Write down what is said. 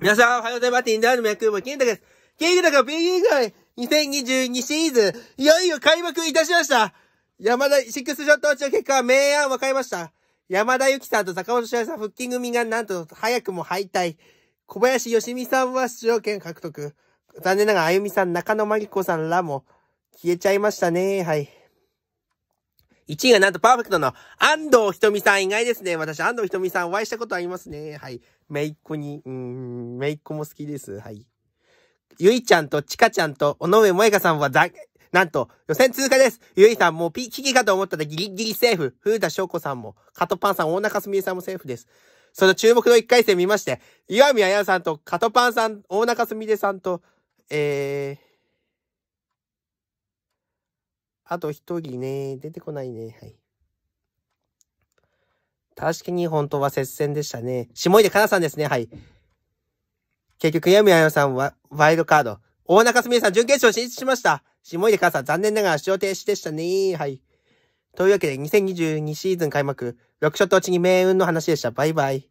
皆さん、おはようございます。インドアの脈も健太です。金太が PE 会2022シーズン、いよいよ開幕いたしました。山田、シックスショット落ちの結果、明暗分かりました。山田由紀さんと坂本翔也さん、復帰組がなんと早くも敗退。小林よしみさんは出場権獲得。残念ながら、あゆみさん、中野真理子さんらも消えちゃいましたね。はい。1位がなんとパーフェクトの安藤ひとみさん。意外ですね。私、安藤ひとみさんお会いしたことありますね。はい。めいっ子に、うん、めいっ子も好きです。はい。ゆいちゃんとちかちゃんと尾上萌香さんはざ、なんと予選通過です。ゆいさんもピ、危機かと思ったらギリギリセーフ。古田翔子さんも、カトパンさん、大中すみれさんもセーフです。その注目の1回戦見まして、岩見彩さんとカトパンさん、大中すみれさんと、えー、あと一人ね、出てこないね。はい。確かに本当は接戦でしたね。下出かなさんですね。はい。結局、やむやよさんは、ワイルドカード。大中すみれさん、準決勝進出しました。下出かなさん、残念ながら出場停止でしたね。はい。というわけで、2022シーズン開幕、6ショット落ちに命運の話でした。バイバイ。